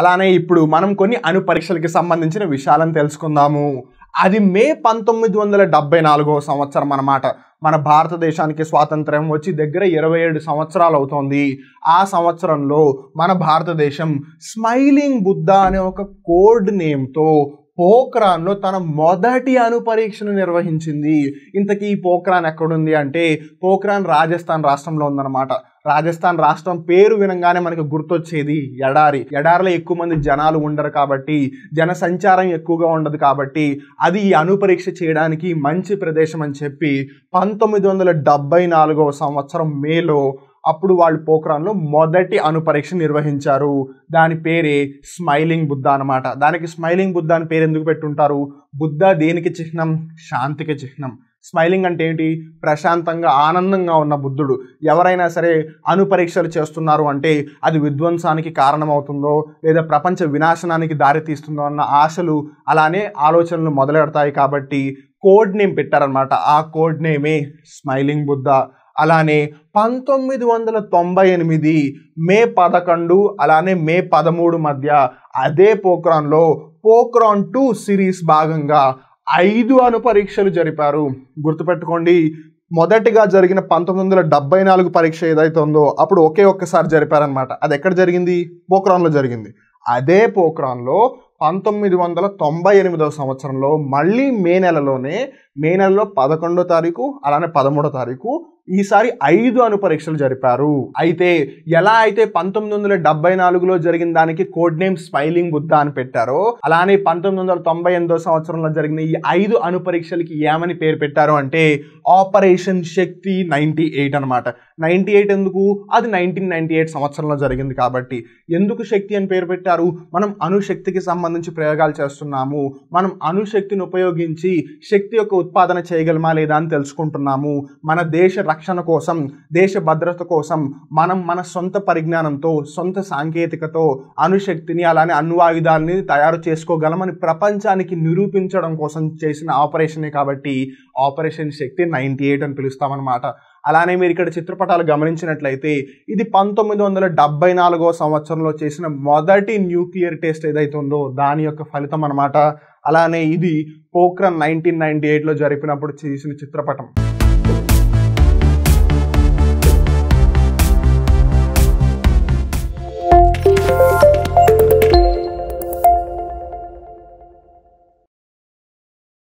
అలానే ఇప్పుడు మనం కొన్ని అణు పరీక్షలకి సంబంధించిన విషయాలను తెలుసుకుందాము అది మే పంతొమ్మిది వందల డెబ్బై నాలుగో సంవత్సరం అన్నమాట మన భారతదేశానికి స్వాతంత్రం వచ్చి దగ్గర ఇరవై ఏడు సంవత్సరాలు అవుతోంది ఆ సంవత్సరంలో మన భారతదేశం స్మైలింగ్ బుద్ధ అనే ఒక కోడ్ నేమ్తో పోక్రాన్లో తన మొదటి అనుపరీక్షను నిర్వహించింది ఇంతకీ ఈ పోక్రాన్ ఎక్కడుంది అంటే పోక్రాన్ రాజస్థాన్ రాష్ట్రంలో ఉందన్నమాట రాజస్థాన్ రాష్ట్రం పేరు వినంగానే మనకు గుర్తొచ్చేది ఎడారి ఎడారిలో ఎక్కువ మంది జనాలు ఉండరు కాబట్టి జన సంచారం ఎక్కువగా ఉండదు కాబట్టి అది ఈ అనుపరీక్ష చేయడానికి మంచి ప్రదేశం అని చెప్పి పంతొమ్మిది వందల డెబ్బై నాలుగో సంవత్సరం మేలో అప్పుడు వాళ్ళు పోఖ్రాన్లో మొదటి అనుపరీక్ష నిర్వహించారు దాని పేరే స్మైలింగ్ బుద్ధ అనమాట దానికి స్మైలింగ్ బుద్ధ అని పేరు ఎందుకు పెట్టుంటారు బుద్ధ దేనికి చిహ్నం శాంతికి చిహ్నం స్మైలింగ్ అంటే ఏంటి ప్రశాంతంగా ఆనందంగా ఉన్న బుద్ధుడు ఎవరైనా సరే అనుపరీక్షలు చేస్తున్నారు అంటే అది విధ్వంసానికి కారణమవుతుందో లేదా ప్రపంచ వినాశనానికి దారితీస్తుందో అన్న ఆశలు అలానే ఆలోచనలు మొదలెడతాయి కాబట్టి కోడ్ నేమ్ పెట్టారనమాట ఆ కోడ్ నేమే స్మైలింగ్ బుద్ధ అలానే పంతొమ్మిది వందల తొంభై ఎనిమిది మే పదకొండు అలానే మే పదమూడు మధ్య అదే పోక్రాన్లో పోక్రాన్ టూ సిరీస్ భాగంగా ఐదు అనుపరీక్షలు జరిపారు గుర్తుపెట్టుకోండి మొదటిగా జరిగిన పంతొమ్మిది వందల డెబ్బై నాలుగు పరీక్ష ఏదైతే ఉందో అప్పుడు ఒకే ఒక్కసారి జరిపారనమాట అది ఎక్కడ జరిగింది పోక్రాన్లో జరిగింది అదే పోక్రాన్లో పంతొమ్మిది వందల తొంభై ఎనిమిదవ సంవత్సరంలో మళ్ళీ మే నెలలోనే మే నెలలో పదకొండో తారీఖు అలానే పదమూడో తారీఖు ఈసారి ఐదు పరీక్షలు జరిపారు అయితే ఎలా అయితే పంతొమ్మిది వందల డెబ్బై నాలుగులో జరిగిన దానికి కోడ్ నేమ్ స్పైలింగ్ బుద్ధ అని పెట్టారో అలానే పంతొమ్మిది వందల తొంభై ఎనిమిదో సంవత్సరంలో జరిగిన ఈ ఐదు పరీక్షలకి ఏమని పేరు పెట్టారు అంటే ఆపరేషన్ శక్తి నైంటీ ఎయిట్ అనమాట నైంటీ ఎయిట్ ఎందుకు అది నైన్టీన్ నైన్టీ ఎయిట్ సంవత్సరంలో జరిగింది కాబట్టి ఎందుకు శక్తి అని పేరు పెట్టారు మనం అణుశక్తికి సంబంధించి ప్రయోగాలు చేస్తున్నాము మనం అణుశక్తిని ఉపయోగించి శక్తి యొక్క ఉత్పాదన చేయగలమా లేదా అని తెలుసుకుంటున్నాము మన దేశ రక్షణ కోసం దేశ భద్రత కోసం మనం మన సొంత పరిజ్ఞానంతో సొంత సాంకేతికతో అణుశక్తిని అలానే అణ్వాయుధాలని తయారు చేసుకోగలమని ప్రపంచానికి నిరూపించడం కోసం చేసిన ఆపరేషనే కాబట్టి ఆపరేషన్ శక్తి నైంటీ ఎయిట్ అని పిలుస్తామన్నమాట అలానే మీరు ఇక్కడ చిత్రపటాలు గమనించినట్లయితే ఇది పంతొమ్మిది వందల డెబ్బై నాలుగో సంవత్సరంలో చేసిన మొదటి న్యూక్లియర్ టెస్ట్ ఏదైతే ఉందో దాని యొక్క ఫలితం అనమాట అలానే ఇది పోక్రన్ నైన్టీన్ నైన్టీ ఎయిట్లో జరిపినప్పుడు చేసిన చిత్రపటం